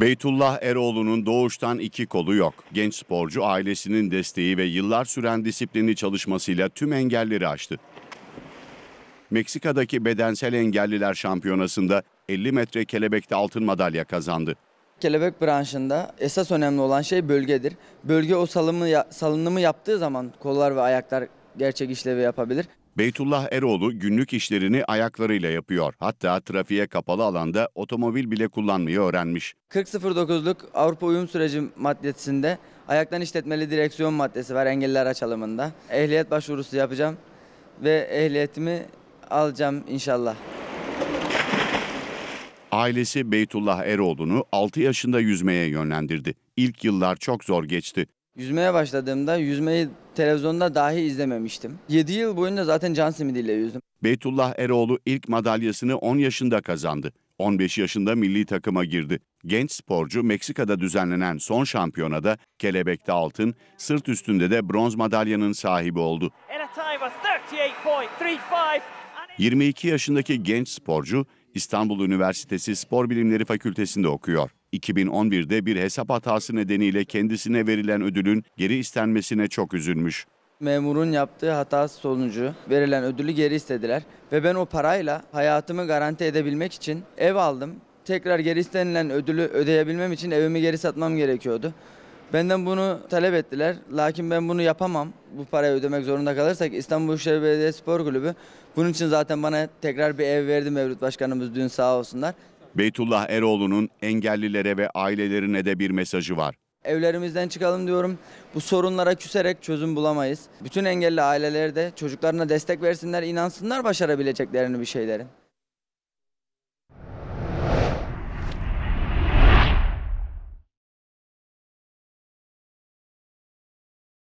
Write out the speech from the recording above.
Beytullah Eroğlu'nun doğuştan iki kolu yok. Genç sporcu ailesinin desteği ve yıllar süren disiplini çalışmasıyla tüm engelleri aştı. Meksika'daki bedensel engelliler şampiyonasında 50 metre kelebekte altın madalya kazandı. Kelebek branşında esas önemli olan şey bölgedir. Bölge o salımı, salınımı yaptığı zaman kollar ve ayaklar gerçek işlevi yapabilir. Beytullah Eroğlu günlük işlerini ayaklarıyla yapıyor. Hatta trafiğe kapalı alanda otomobil bile kullanmayı öğrenmiş. 40.09'luk Avrupa Uyum Süreci maddesinde ayaktan işletmeli direksiyon maddesi var engelli araç alımında. Ehliyet başvurusu yapacağım ve ehliyetimi alacağım inşallah. Ailesi Beytullah Eroğlu'nu 6 yaşında yüzmeye yönlendirdi. İlk yıllar çok zor geçti. Yüzmeye başladığımda yüzmeyi televizyonda dahi izlememiştim. 7 yıl boyunca zaten can simidiyle yüzdüm. Beytullah Eroğlu ilk madalyasını 10 yaşında kazandı. 15 yaşında milli takıma girdi. Genç sporcu Meksika'da düzenlenen son şampiyonada kelebekte altın, sırt üstünde de bronz madalyanın sahibi oldu. 22 yaşındaki genç sporcu İstanbul Üniversitesi Spor Bilimleri Fakültesi'nde okuyor. 2011'de bir hesap hatası nedeniyle kendisine verilen ödülün geri istenmesine çok üzülmüş. Memurun yaptığı hata sonucu verilen ödülü geri istediler ve ben o parayla hayatımı garanti edebilmek için ev aldım. Tekrar geri istenilen ödülü ödeyebilmem için evimi geri satmam gerekiyordu. Benden bunu talep ettiler. Lakin ben bunu yapamam. Bu parayı ödemek zorunda kalırsak İstanbul Büyükşehir Belediye Spor Kulübü bunun için zaten bana tekrar bir ev verdi Mevlüt Başkanımız dün sağ olsunlar. Beytullah Eroğlu'nun engellilere ve ailelerine de bir mesajı var. Evlerimizden çıkalım diyorum. Bu sorunlara küserek çözüm bulamayız. Bütün engelli aileler de çocuklarına destek versinler, inansınlar başarabileceklerini bir şeylerin.